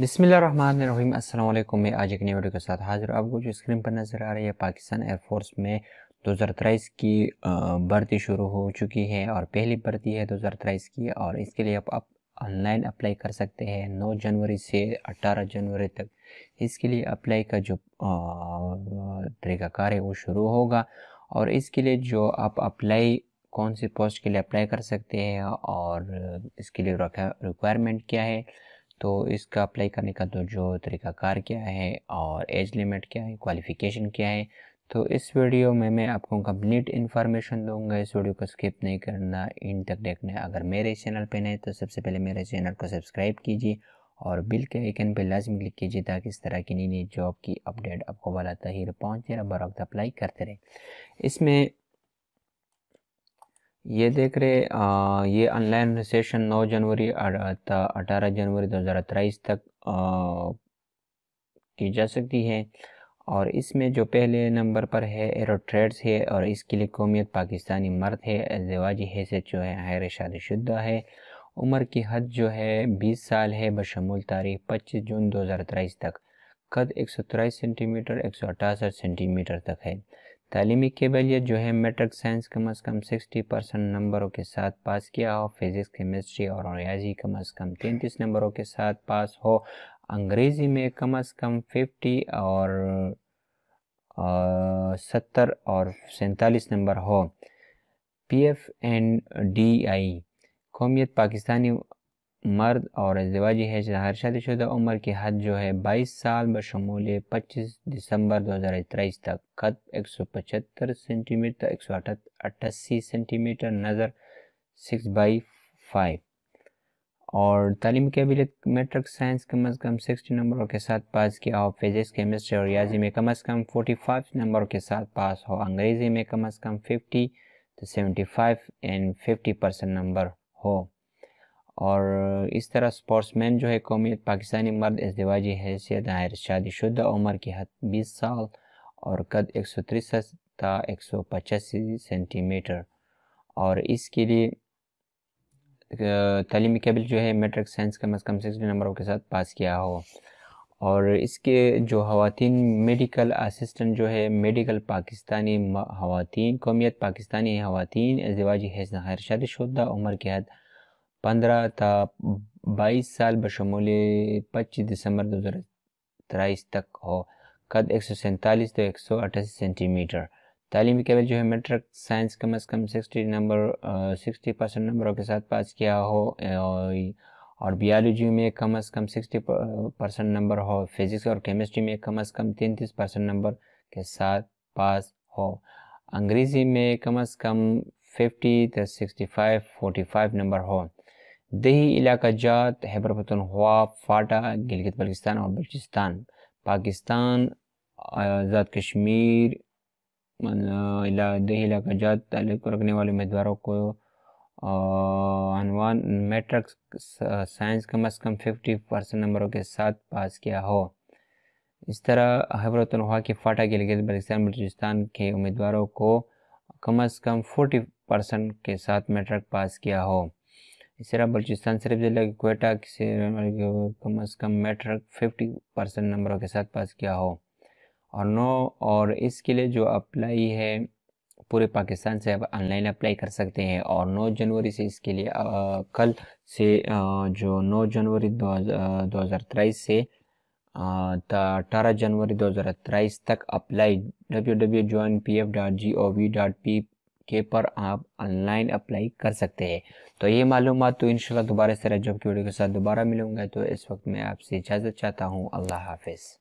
बसमीम अल्लाम मैं आज एक नई वीडियो के साथ हाजिर आपको जो स्क्रीन पर नज़र आ रही है पाकिस्तान एयरफोर्स में दो हज़ार तेईस की भर्ती शुरू हो चुकी है और पहली भर्ती है दो हज़ार तेईस की और इसके लिए आप आप ऑनलाइन अप्लाई कर सकते हैं 9 जनवरी से 18 जनवरी तक इसके लिए अप्लाई का जो तरीकाकार है वो शुरू होगा और इसके लिए जो आप अप्लाई कौन सी पोस्ट के लिए अप्लाई कर सकते हैं और इसके लिए रिक्वायरमेंट क्या है तो इसका अप्लाई करने का तो जो तरीकाकार क्या है और एज लिमिट क्या है क्वालिफिकेशन क्या है तो इस वीडियो में मैं आपको कंप्लीट इन्फॉर्मेशन दूंगा इस वीडियो को स्किप नहीं करना इन तक देखना अगर मेरे चैनल पे नहीं तो सबसे पहले मेरे चैनल को सब्सक्राइब कीजिए और बिल के आइकन पे लाजमी क्लिक कीजिए ताकि इस तरह की नई नई जॉब की अपडेट आपको वाला तहिर पहुँचे और बर अप्लाई करते रहे इसमें ये देख रहे आ, ये ऑनलाइन सेशन 9 जनवरी अठारह जनवरी दो हज़ार तेईस तक आ, की जा सकती है और इसमें जो पहले नंबर पर है एरो ट्रेड्स है और इसके लिए कौमियत पाकिस्तानी मर्द है अजवाजी हैसियत जो है शादी शादीशुदा है उम्र की हद जो है 20 साल है बशमूल तारीख 25 जून 2023 तक कद एक सेंटीमीटर एक सेंटीमीटर तक है तलीमी केबलियत जो है मेट्रिक साइंस कम अज़ कम सिक्सटी परसेंट नंबरों के साथ पास किया हो फिज़िक्स केमिस्ट्री और रियाजी कम अज़ कम तैंतीस नंबरों के साथ पास हो अंग्रेज़ी में कम अज़ कम फिफ्टी और सत्तर और सैंतालीस नंबर हो P F and D I कौमियत पाकिस्तानी मर्द और जवाजी है हर शादीशुदा उम्र की हद जो है बाईस साल बशमूल पच्चीस दिसंबर दो हज़ार तेईस तक कद पचहत्तर सेंटीमीटर एक सौ अट्ठासी सेंटीमीटर नज़र सिक्स बाई फाइव और तालीम काबिलियत मेट्रिक साइंस कम अज़ कम सिक्सटी नंबरों के साथ पास किया हो फिजिक्स केमिस्ट्री और रियाजी में कम अज़ कम फोटी फाइव नंबरों के साथ पास हो अंग्रेज़ी में कम अज़ कम फिफ्टी तो five and fifty percent number हो और इस तरह स्पोर्ट्समैन जो है कौमियत पाकिस्तानी मर्द अजदवाजी हैसियत शादी शुदा उम्र की हद बीस साल और कद एक सौ तिरसठ था एक सौ पचासी सेंटीमीटर और इसके लिए तलीमी कबिल जो है मेट्रिक साइंस कम अज़ कम सिक्सटी नंबरों के साथ पास किया हो और इसके जो खातन मेडिकल असिस्टेंट जो है मेडिकल पाकिस्तानी खातन कौमियत पाकिस्तानी खातन अजवाजी शादी शुदा उम्र की हद पंद्रह था बाईस साल बशमूल पच्चीस दिसंबर दो हज़ार तेईस तक हो कद एक सौ सैंतालीस तो एक सौ अट्ठासी सेंटीमीटर तालीम केवल जो है मेट्रिक साइंस कम अज़ कम सिक्सटी नंबर सिक्सटी परसेंट नंबरों के साथ पास किया हो और बियालॉजी में कम अज़ कम सिक्सटी परसेंट नंबर हो फिज़िक्स और केमिस्ट्री में कम अज़ कम तैंतीस परसेंट नंबर के साथ पास हो अंग्रेज़ी में कम अज़ कम फिफ्टी तो sixty five forty five number हो दही इलाका जात हैबर पतनख्वा फाटा गिलगित बल्किस्तान और बल्चिस्तान पाकिस्तान आज़ाद कश्मीर दही इलाका जात ताल्लुक रखने वाले उम्मीदवारों को अनवान मेट्रिक साइंस कम अज़ कम फिफ्टी परसेंट नंबरों के साथ पास किया हो इस तरह पतनख्वा के फाटा गिलगित बल्किस्तान बलूचिस्तान के उम्मीदवारों को कम अज़ कम फोर्टी परसेंट के साथ मेट्रिक पास किया हो इस तरह बलूचिस्तान सिर्फ जिला के कोयटा से कम अज़ कम मेट्रिक फिफ्टी परसेंट नंबरों के साथ पास किया हो और नौ और इसके लिए जो अप्लाई है पूरे पाकिस्तान से आप ऑनलाइन अप्लाई कर सकते हैं और 9 जनवरी से इसके लिए आ, कल से आ, जो 9 जनवरी दो हज़ार तेईस से अठारह जनवरी दो हज़ार तेईस तक apply W W join P F dot G O V dot P K पर आप ऑनलाइन अप्लाई कर सकते हैं तो ये मालूम तो इन दोबारा से जॉब की वीडियो के साथ दोबारा मिलूंगा तो इस वक्त मैं आपसे इजाज़त चाहता हूँ अल्लाह हाफिज़